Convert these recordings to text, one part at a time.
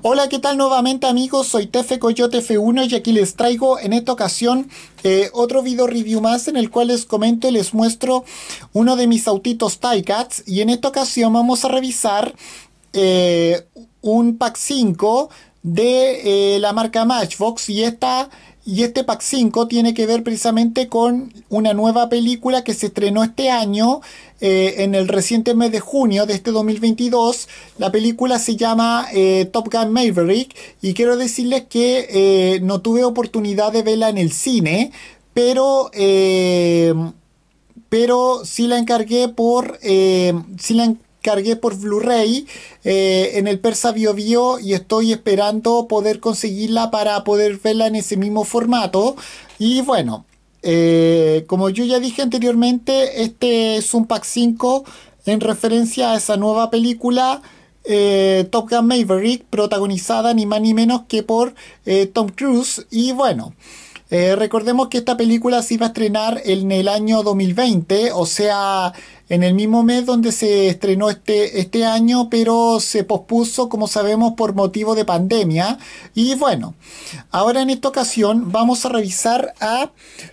Hola, ¿qué tal nuevamente amigos? Soy Tefe Coyote F1 y aquí les traigo en esta ocasión eh, otro video review más en el cual les comento y les muestro uno de mis autitos Ticats y en esta ocasión vamos a revisar eh, un Pack 5 de eh, la marca Matchbox y esta y este pack 5 tiene que ver precisamente con una nueva película que se estrenó este año, eh, en el reciente mes de junio de este 2022. La película se llama eh, Top Gun Maverick y quiero decirles que eh, no tuve oportunidad de verla en el cine, pero pero sí la encargué por cargué por Blu-ray eh, en el Persa Bio Bio y estoy esperando poder conseguirla para poder verla en ese mismo formato. Y bueno, eh, como yo ya dije anteriormente, este es un pack 5 en referencia a esa nueva película. Eh, Top Gun Maverick, protagonizada ni más ni menos que por Tom Cruise. Y bueno, eh, recordemos que esta película se iba a estrenar en el año 2020, o sea, en el mismo mes donde se estrenó este, este año, pero se pospuso, como sabemos, por motivo de pandemia. Y bueno, ahora en esta ocasión vamos a revisar a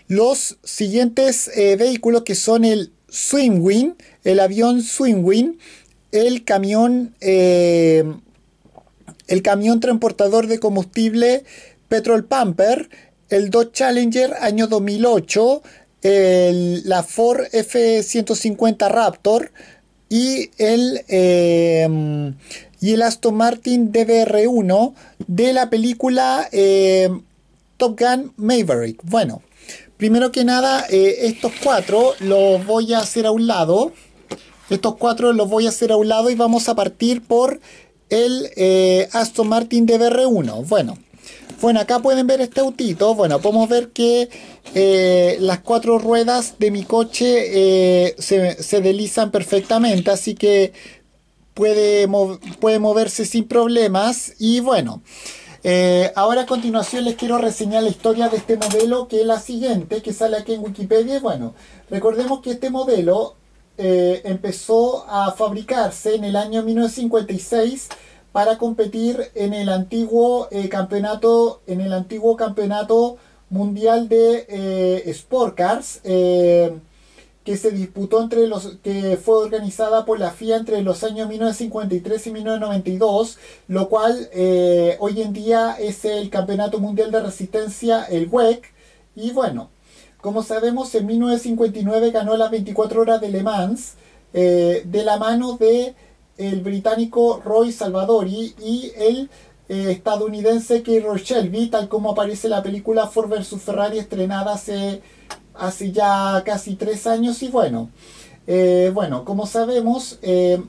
los siguientes eh, vehículos que son el Wing, el avión Swingwing, el camión, eh, el camión transportador de combustible Petrol Pumper, el Dodge Challenger año 2008, la Ford F-150 Raptor y el, em, y el Aston Martin DBR1 de la película em, Top Gun Maverick. Bueno, primero que nada, eh, estos cuatro los voy a hacer a un lado. Estos cuatro los voy a hacer a un lado y vamos a partir por el eh, Aston Martin DBR1. Bueno. Bueno, acá pueden ver este autito. Bueno, podemos ver que eh, las cuatro ruedas de mi coche eh, se, se, deslizan perfectamente, así que puede, puede moverse sin problemas. Y bueno, eh, ahora a continuación les quiero reseñar la historia de este modelo, que es la siguiente, que sale aquí en Wikipedia. Bueno, recordemos que este modelo empezó a fabricarse en el año 1956 para competir en el antiguo eh, campeonato en el antiguo campeonato mundial de eh, Sport Cars eh, que se disputó entre los que fue organizada por la FIA entre los años 1953 y 1992 lo cual eh, hoy en día es el campeonato mundial de resistencia el WEC y bueno como sabemos en 1959 ganó las 24 horas de Le Mans de la mano de el británico Roy Salvadori y el eh, estadounidense Keith Shelby, tal como aparece en la película Ford vs Ferrari estrenada hace, ya casi tres años. Y bueno, eh, bueno, como sabemos, eh,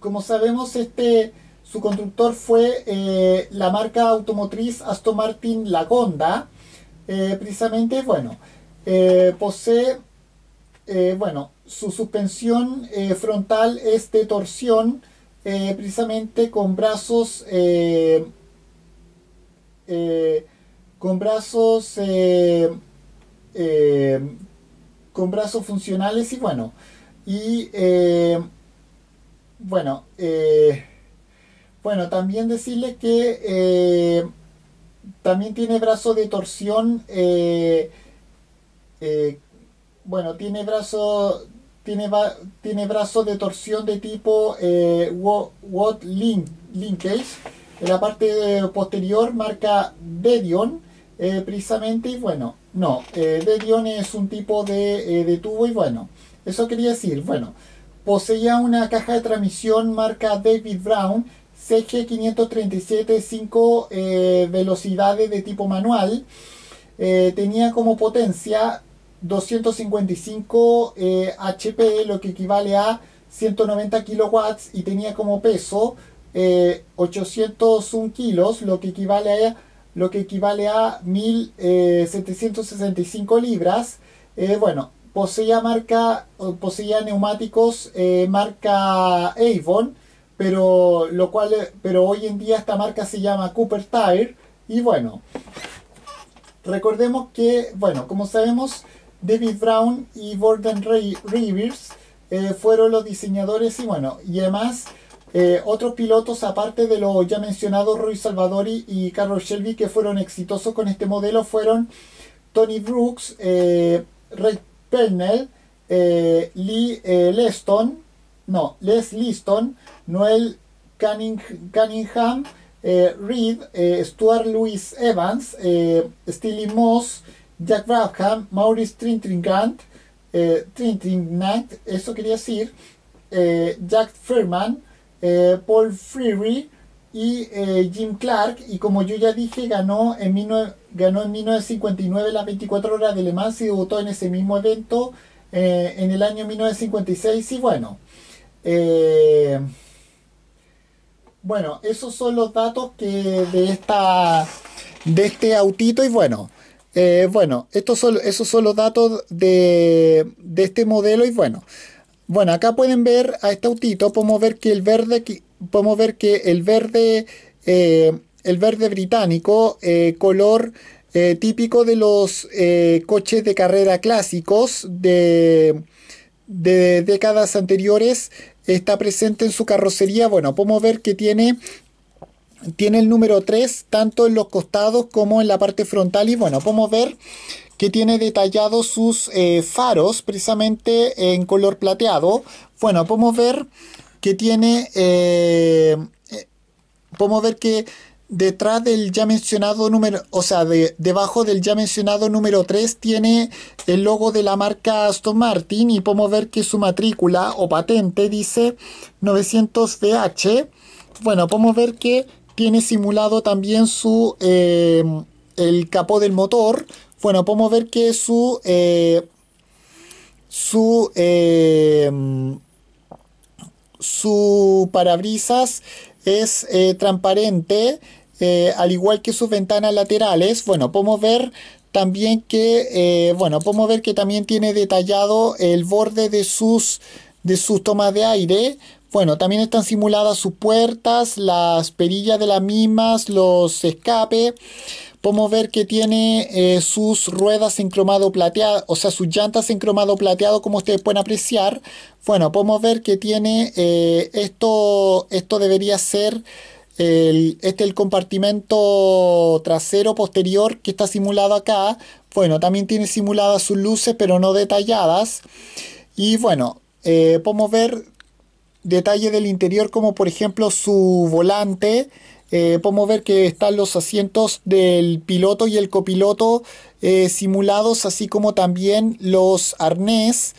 como sabemos, este su conductor fue la marca automotriz Aston Martin Lagonda. precisamente, bueno, posee eh, bueno, su suspensión eh, frontal es de torsión, eh, precisamente con brazos, con brazos, con brazos funcionales y bueno, y bueno, bueno, también decirle que también tiene brazo de torsión bueno, tiene brazo, tiene, tiene de torsión de tipo eh, Watt link, Linkage. En la parte eh, posterior marca Dedion, eh, precisamente, y bueno, no, eh, es un tipo de, tubo, y bueno, eso quería decir, bueno, poseía una caja de transmisión marca David Brown CG537 5 velocidades de tipo manual. tenía como potencia 255 eh, HP, lo que equivale a 190 kilowatts y tenía como peso 801 eh, kilos, lo que equivale a lo que equivale a 1765 eh, libras. bueno, poseía marca, poseía neumáticos marca Avon, pero lo cual, pero hoy en día esta marca se llama Cooper Tire y bueno, recordemos que, bueno, como sabemos David Brown y Gordon Rivers eh, fueron los diseñadores y bueno, y además eh, otros pilotos aparte de lo ya mencionado, Roy Salvadori y Carlos Shelby que fueron exitosos con este modelo fueron Tony Brooks, eh, Ray Pennell, Lee Leston, no, Les Liston, Noel Cunningham, Reed, Stuart Louis Evans, Steely Moss, Jack Brabham, Maurice Trintignant, eh, Trintignant, eso quería decir, eh, Jack Furman, eh, Paul Freery y eh, Jim Clark. Y como yo ya dije, ganó en, ganó en 1959 las 24 horas de Le Mans y debutó en ese mismo evento en el año 1956. Y bueno. bueno, esos son los datos que de esta de este autito y bueno, eh, bueno, estos son, esos son los datos de, este modelo y bueno, bueno, acá pueden ver a este autito, podemos ver que el verde, podemos ver que el verde, eh, el verde británico, eh, color típico de los coches de carrera clásicos de, de décadas anteriores, está presente en su carrocería. Bueno, podemos ver que tiene tiene el número 3 tanto en los costados como en la parte frontal y bueno, podemos ver que tiene detallados sus eh, faros precisamente en color plateado. Bueno, podemos ver que tiene, eh, eh, podemos ver que detrás del ya mencionado número, o sea, debajo del ya mencionado número 3 tiene el logo de la marca Aston Martin y podemos ver que su matrícula o patente dice 900 DH Bueno, podemos ver que tiene simulado también su eh, el capó del motor. Bueno, podemos ver que su eh, su eh, su parabrisas es transparente, al igual que sus ventanas laterales. Bueno, podemos ver también que bueno, podemos ver que también tiene detallado el borde de sus de sus tomas de aire. Bueno, también están simuladas sus puertas, las perillas de las mismas, los escape Podemos ver que tiene eh, sus ruedas en cromado plateado, o sea, sus llantas en cromado plateado, como ustedes pueden apreciar. Bueno, podemos ver que tiene eh, esto, esto debería ser el, este el compartimento trasero posterior que está simulado acá. Bueno, también tiene simuladas sus luces, pero no detalladas. Y bueno, eh, podemos ver detalle del interior como por ejemplo su volante. Eh, podemos ver que están los asientos del piloto y el copiloto eh, simulados, así como también los arnés,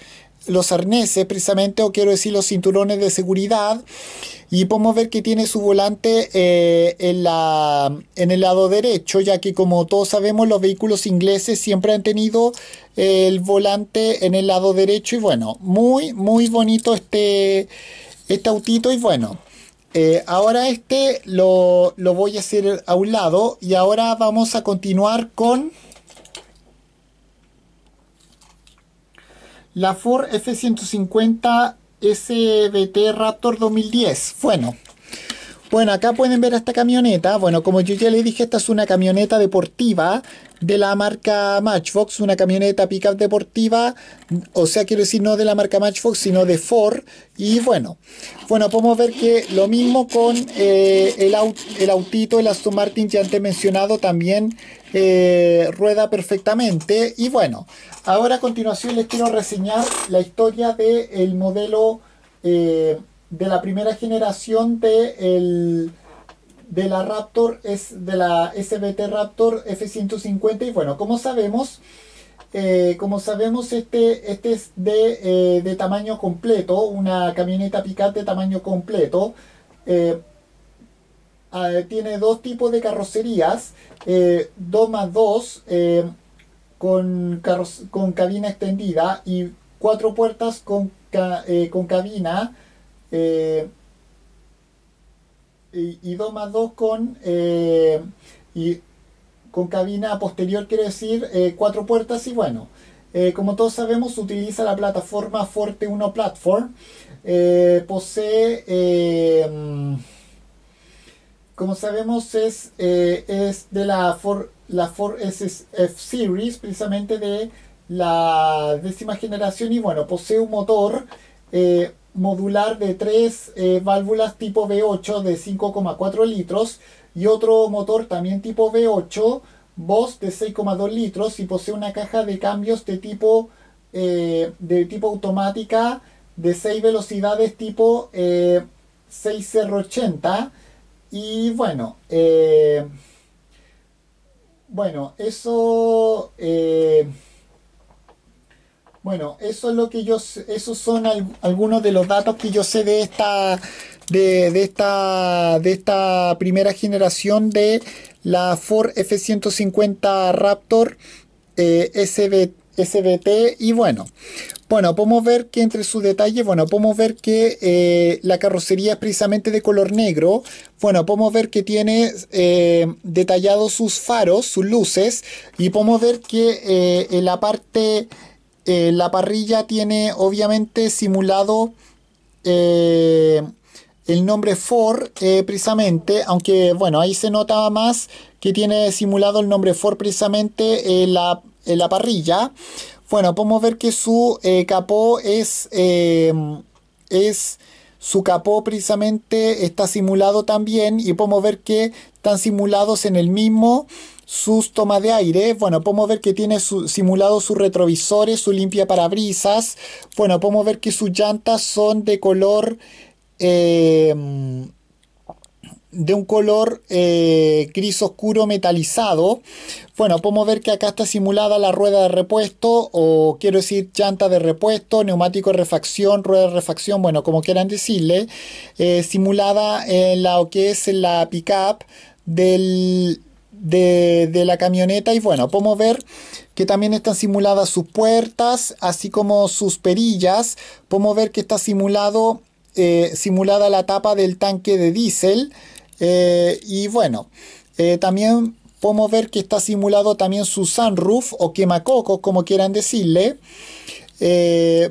los arneses precisamente, o quiero decir los cinturones de seguridad. Y podemos ver que tiene su volante eh, en, la, en el lado derecho, ya que como todos sabemos los vehículos ingleses siempre han tenido el volante en el lado derecho. Y bueno, muy, muy bonito este este autito y bueno, eh, ahora este lo, voy a hacer a un lado y ahora vamos a continuar con la Ford F-150 SBT Raptor 2010. Bueno, bueno, acá pueden ver esta camioneta. Bueno, como yo ya le dije, esta es una camioneta deportiva de la marca Matchbox, una camioneta pickup deportiva, o sea, quiero decir, no de la marca Matchbox, sino de Ford. Y bueno, bueno, podemos ver que lo mismo con eh, el, el autito, el Aston Martin ya antes mencionado, también eh, rueda perfectamente. Y bueno, ahora a continuación les quiero reseñar la historia del el modelo eh, de la primera generación del... el de la Raptor es de la SBT Raptor F150 y bueno como sabemos eh, como sabemos este, este es de, eh, tamaño completo una camioneta picante de tamaño completo eh, ah, tiene dos tipos de carrocerías 2 más 2 con, cabina extendida y cuatro puertas con, con cabina eh, y, 2 más 2 con, eh, y con cabina posterior, quiero decir, eh, cuatro puertas y bueno. Eh, como todos sabemos, utiliza la plataforma Forte 1 Platform. posee, mm, como sabemos, es, es de la Ford la F Series, precisamente de la décima generación. Y bueno, posee un motor modular de tres eh, válvulas tipo V8 de 5,4 litros y otro motor también tipo V8 Boss de 6,2 litros y posee una caja de cambios de tipo eh, de tipo automática de 6 velocidades tipo 6,080 eh, y bueno bueno eso bueno, eso es lo que yo esos son algunos de los datos que yo sé de esta de, esta de esta primera generación de la Ford F150 Raptor eh, SB, SBT y bueno, bueno, podemos ver que entre sus detalles, bueno, podemos ver que eh, la carrocería es precisamente de color negro. Bueno, podemos ver que tiene eh, detallados sus faros, sus luces. Y podemos ver que eh, en la parte eh, la parrilla tiene obviamente simulado eh, el nombre for eh, precisamente, aunque bueno, ahí se nota más que tiene simulado el nombre for precisamente la, la parrilla. Bueno, podemos ver que su capó es, es su capó precisamente está simulado también y podemos ver que están simulados en el mismo sus tomas de aire. Bueno, podemos ver que tiene simulado sus retrovisores, su limpia parabrisas. Bueno, podemos ver que sus llantas son de color... Em, de un color eh, gris oscuro metalizado. Bueno, podemos ver que acá está simulada la rueda de repuesto o quiero decir llanta de repuesto, neumático de refacción, rueda de refacción, bueno, como quieran decirle, eh, simulada en la que es la pickup del de, la camioneta y bueno, podemos ver que también están simuladas sus puertas, así como sus perillas. Podemos ver que está simulado, eh, simulada la tapa del tanque de diésel. Eh, y bueno, eh, también podemos ver que está simulado también su sunroof o quemacoco, como quieran decirle.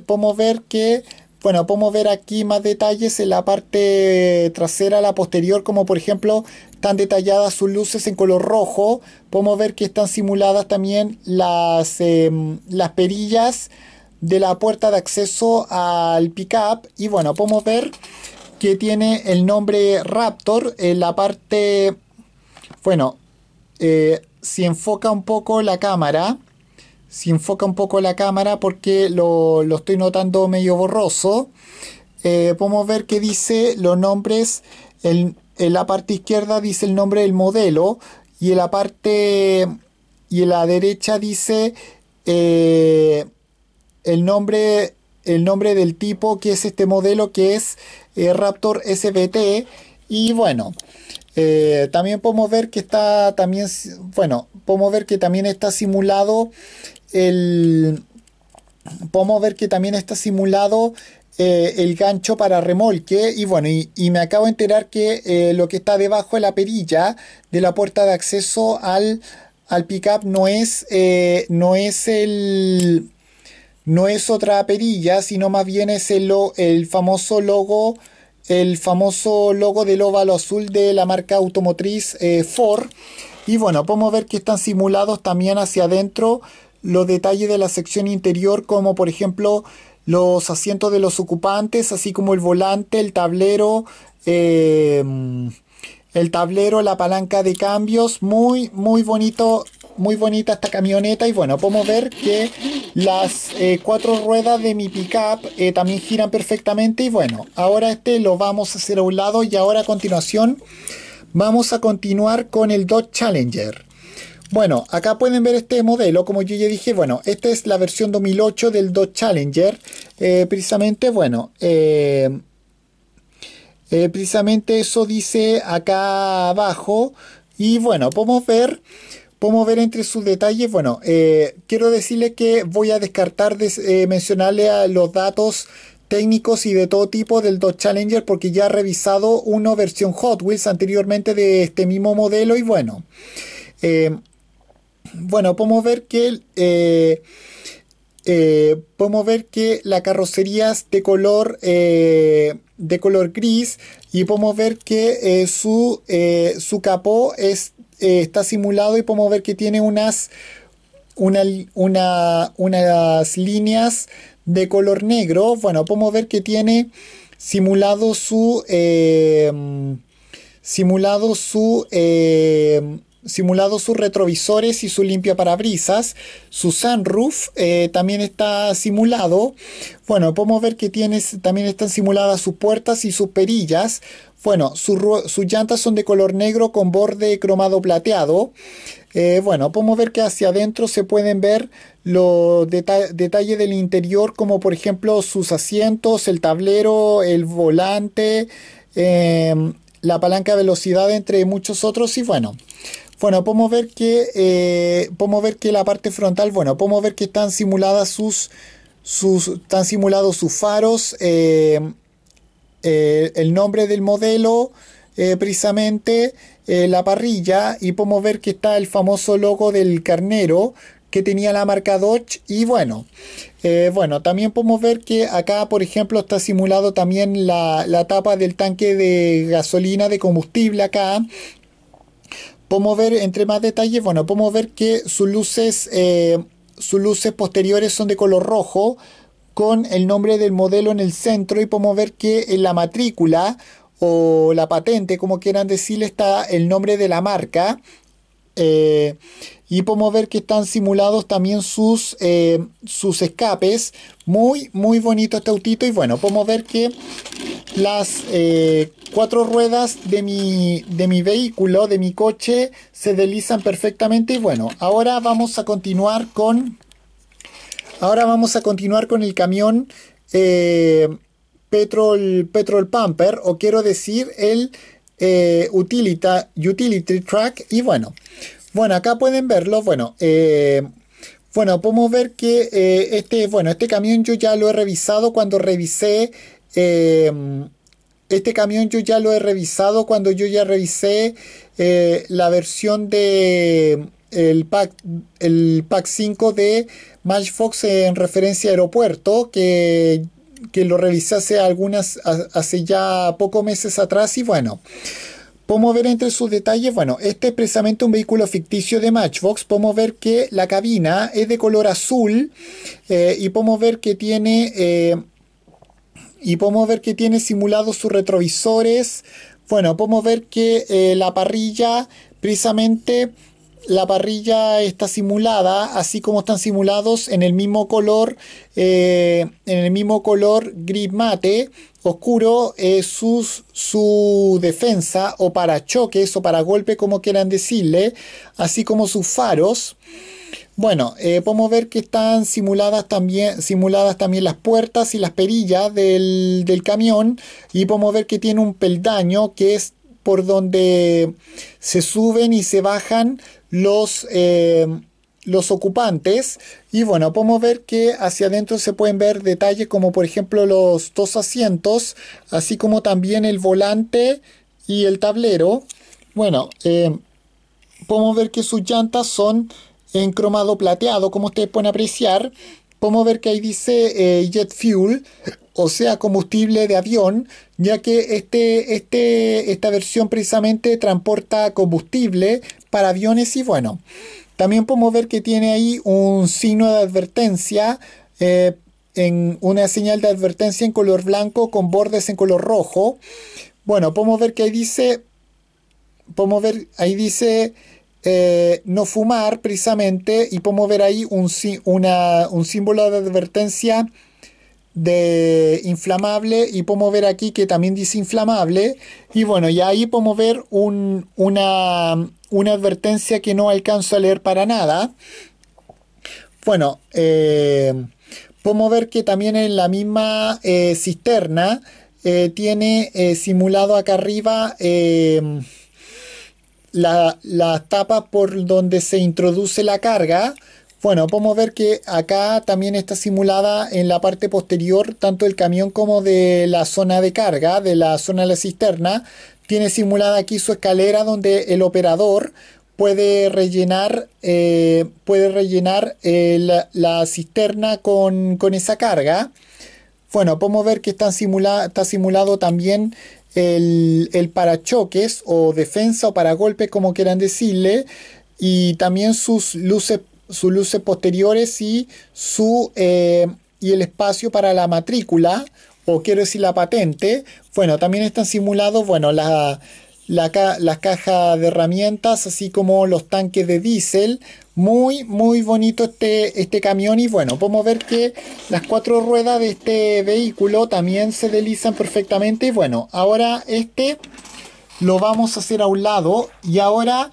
podemos ver que bueno, podemos ver aquí más detalles en la parte trasera, la posterior, como por ejemplo están detalladas sus luces en color rojo. Podemos ver que están simuladas también las, em, las perillas de la puerta de acceso al pickup. Y bueno, podemos ver que tiene el nombre Raptor en la parte... Bueno, eh, si enfoca un poco la cámara, si enfoca un poco la cámara porque lo, estoy notando medio borroso, eh, podemos ver que dice los nombres, el, en la parte izquierda dice el nombre del modelo y en la parte y en la derecha dice eh, el nombre el nombre del tipo que es este modelo que es eh, Raptor SBT y bueno eh, también podemos ver que está también bueno podemos ver que también está simulado el podemos ver que también está simulado eh, el gancho para remolque y bueno, y, me acabo de enterar que eh, lo que está debajo de la perilla de la puerta de acceso al, al pickup no es, eh, no es el... No es otra perilla, sino más bien es el, el famoso logo, el famoso logo del óvalo azul de la marca automotriz Ford. Y bueno, podemos ver que están simulados también hacia adentro los detalles de la sección interior, como por ejemplo los asientos de los ocupantes, así como el volante, el tablero, em, el tablero, la palanca de cambios. Muy, muy bonito, muy bonita esta camioneta. Y bueno, podemos ver que las eh, cuatro ruedas de mi pickup eh, también giran perfectamente. Y bueno, ahora este lo vamos a hacer a un lado. Y ahora a continuación vamos a continuar con el Dodge Challenger. Bueno, acá pueden ver este modelo, como yo ya dije, bueno, esta es la versión 2008 del Dodge Challenger, eh, precisamente, bueno, eh, eh, precisamente eso dice acá abajo, y bueno, podemos ver, podemos ver entre sus detalles, bueno, quiero decirle que voy a descartar de, mencionarle a los datos técnicos y de todo tipo del Dodge Challenger porque ya he revisado una versión Hot Wheels anteriormente de este mismo modelo y bueno, bueno, podemos ver que eh, eh, podemos ver que la carrocería es de color eh, de color gris y podemos ver que su, su capó es, está simulado y podemos ver que tiene unas una, una, unas líneas de color negro. Bueno, podemos ver que tiene simulado su simulado su simulado sus retrovisores y su limpia parabrisas. Su sunroof eh, también está simulado. Bueno, podemos ver que también están simuladas sus puertas y sus perillas. Bueno, sus llantas son de color negro con borde cromado plateado. Eh, bueno, podemos ver que hacia adentro se pueden ver los detalles del interior, como por ejemplo sus asientos, el tablero, el volante, em, la palanca de velocidad, entre muchos otros. Y bueno, bueno, podemos ver que, eh, podemos ver que la parte frontal, bueno, podemos ver que están simuladas sus, están simulados sus faros, eh, eh, el nombre del modelo, precisamente la parrilla, y podemos ver que está el famoso logo del carnero que tenía la marca Dodge y bueno, bueno, también podemos ver que acá, por ejemplo, está simulado también la, la tapa del tanque de gasolina de combustible acá, podemos ver entre más detalles, bueno, podemos ver que sus luces, eh, sus luces posteriores son de color rojo con el nombre del modelo en el centro y podemos ver que en la matrícula o la patente, como quieran decirle, está el nombre de la marca eh, y podemos ver que están simulados también sus, eh, sus escapes. Muy, muy bonito este autito. Y bueno, podemos ver que las eh, cuatro ruedas de mi, de mi vehículo, de mi coche, se deslizan perfectamente. Y bueno, ahora vamos a continuar con... Ahora vamos a continuar con el camión Petrol, Petrol Pumper, o quiero decir el eh, utilita, Utility Track y bueno, bueno, acá pueden verlo, bueno, eh, bueno, podemos ver que eh, este, bueno, este camión yo ya lo he revisado cuando revisé, este camión yo ya lo he revisado cuando yo ya revisé la versión de el pack, el pack 5 de Fox en referencia aeropuerto, que que lo realizase algunas hace ya pocos meses atrás y bueno. Podemos ver entre sus detalles, bueno, este es precisamente un vehículo ficticio de Matchbox. Podemos ver que la cabina es de color azul eh, y podemos ver que tiene eh, y podemos ver que tiene simulados sus retrovisores. Bueno, podemos ver que eh, la parrilla precisamente la parrilla está simulada, así como están simulados en el mismo color, eh, en el mismo color gris mate oscuro, eh, su defensa o para choques o para golpes, como quieran decirle, así como sus faros. Bueno, eh, podemos ver que están simuladas también, simuladas también las puertas y las perillas del, del, camión y podemos ver que tiene un peldaño que es por donde se suben y se bajan los, eh, los ocupantes. Y bueno, podemos ver que hacia adentro se pueden ver detalles como por ejemplo los dos asientos, así como también el volante y el tablero. Bueno, eh, podemos ver que sus llantas son en cromado plateado, como ustedes pueden apreciar podemos ver que ahí dice eh, jet fuel, o sea, combustible de avión, ya que este, este, esta versión precisamente transporta combustible para aviones y bueno, también podemos ver que tiene ahí un signo de advertencia. Eh, en una señal de advertencia en color blanco con bordes en color rojo. Bueno, podemos ver que ahí dice, podemos ver, ahí dice eh, no fumar precisamente y podemos ver ahí un, un símbolo de advertencia de inflamable y podemos ver aquí que también dice inflamable y bueno y ahí podemos ver una, advertencia que no alcanzo a leer para nada bueno eh, podemos ver que también en la misma eh, cisterna tiene simulado acá arriba la, tapas por donde se introduce la carga, bueno, podemos ver que acá también está simulada en la parte posterior tanto el camión como de la zona de carga, de la zona de la cisterna. Tiene simulada aquí su escalera donde el operador puede rellenar, eh, puede rellenar eh, la, cisterna con, esa carga. Bueno, podemos ver que está, está simulado también el, parachoques o defensa o para golpes como quieran decirle, y también sus luces, sus luces posteriores y, su, eh, y el espacio para la matrícula, o quiero decir la patente. Bueno, también están simulados, bueno, la la, cajas caja de herramientas, así como los tanques de diésel. Muy, muy bonito este, este camión y bueno, podemos ver que las cuatro ruedas de este vehículo también se deslizan perfectamente y bueno, ahora este lo vamos a hacer a un lado y ahora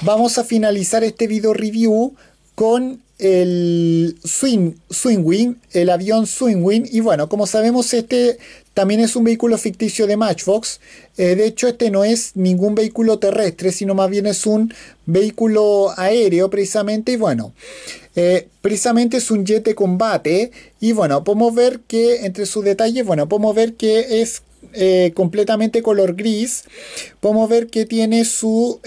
vamos a finalizar este video review con el swing, swing wing, el avión swing wing y bueno, como sabemos este también es un vehículo ficticio de Matchbox. Eh, de hecho, este no es ningún vehículo terrestre, sino más bien es un vehículo aéreo precisamente. Y bueno, eh, precisamente es un jet de combate. Y bueno, podemos ver que entre sus detalles, bueno, podemos ver que es eh, completamente color gris. Podemos ver que tiene su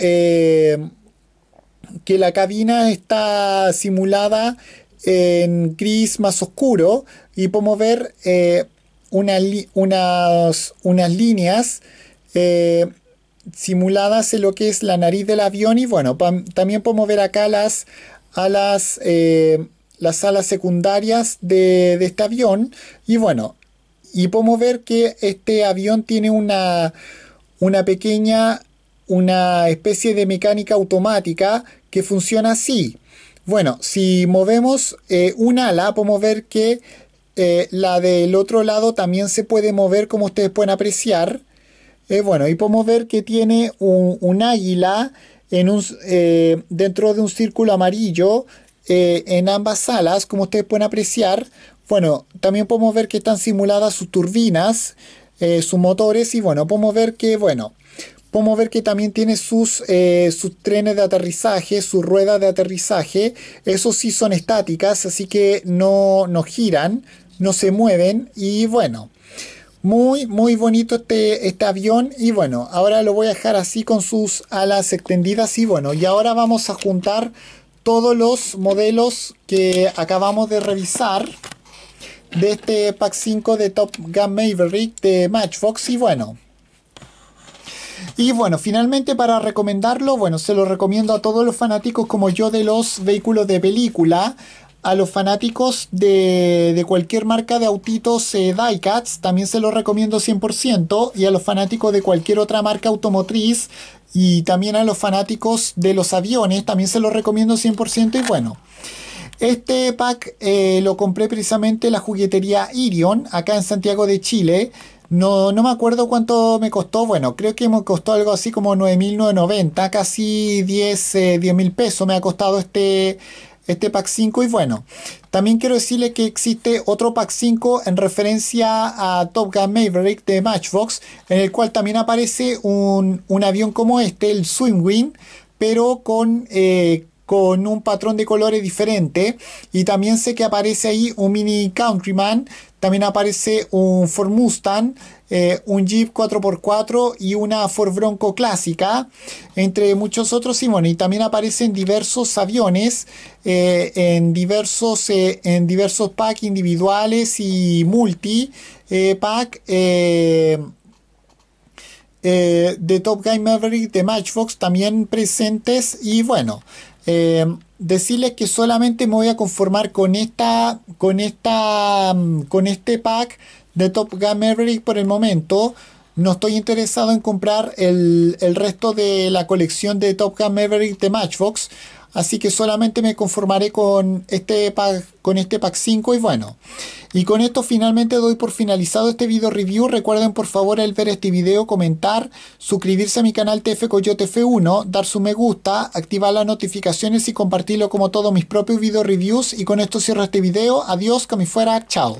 que la cabina está simulada en gris más oscuro y podemos ver eh, unas, unas, líneas eh, simuladas en lo que es la nariz del avión y bueno, también podemos ver acá las alas, eh, las alas secundarias de, este avión y bueno, y podemos ver que este avión tiene una, una pequeña, una especie de mecánica automática que funciona así. Bueno, si movemos eh, un ala, podemos ver que eh, la del otro lado también se puede mover como ustedes pueden apreciar. Eh, bueno, y podemos ver que tiene un, águila en un, dentro de un círculo amarillo en ambas alas, como ustedes pueden apreciar. Bueno, también podemos ver que están simuladas sus turbinas, sus motores y bueno, podemos ver que, bueno, podemos ver que también tiene sus, eh, sus trenes de aterrizaje, sus ruedas de aterrizaje. Eso sí son estáticas, así que no, no giran, no se mueven y bueno. Muy, muy bonito este, este avión y bueno, ahora lo voy a dejar así con sus alas extendidas y bueno, y ahora vamos a juntar todos los modelos que acabamos de revisar de este pack 5 de Top Gun Maverick de Matchbox y bueno, y bueno, finalmente para recomendarlo, bueno, se lo recomiendo a todos los fanáticos como yo de los vehículos de película a los fanáticos de, cualquier marca de autitos eh, Diecats, también se los recomiendo 100%, y a los fanáticos de cualquier otra marca automotriz, y también a los fanáticos de los aviones, también se los recomiendo 100%, y bueno. Este pack eh, lo compré precisamente en la juguetería Irion, acá en Santiago de Chile. No, no me acuerdo cuánto me costó, bueno, creo que me costó algo así como 9.990, casi 10 eh, mil pesos me ha costado este, este pack 5 y bueno, también quiero decirle que existe otro pack 5 en referencia a Top Gun Maverick de Matchbox, en el cual también aparece un, avión como este, el Wing pero con eh, con un patrón de colores diferente. Y también sé que aparece ahí un Mini Countryman, también aparece un Ford Mustang, eh, un Jeep 4x4 y una Ford Bronco clásica, entre muchos otros. Y y también aparecen diversos aviones eh, en, diversos, eh, en diversos packs individuales y multi pack. de Top Gun Maverick de Matchbox también presentes y bueno eh, decirles que solamente me voy a conformar con esta, con esta, mm, con este pack de Top Gun Maverick por el momento. No estoy interesado en comprar el, el resto de la colección de Top Gun Maverick de Matchbox Así que solamente me conformaré con este pack, con este pack 5 y bueno. Y con esto finalmente doy por finalizado este video review. Recuerden por favor el ver este video, comentar, suscribirse a mi canal TF Coyote F1, dar su me gusta, activar las notificaciones y compartirlo como todos mis propios video reviews. Y con esto cierro este video. Adiós, que fuera. Chao.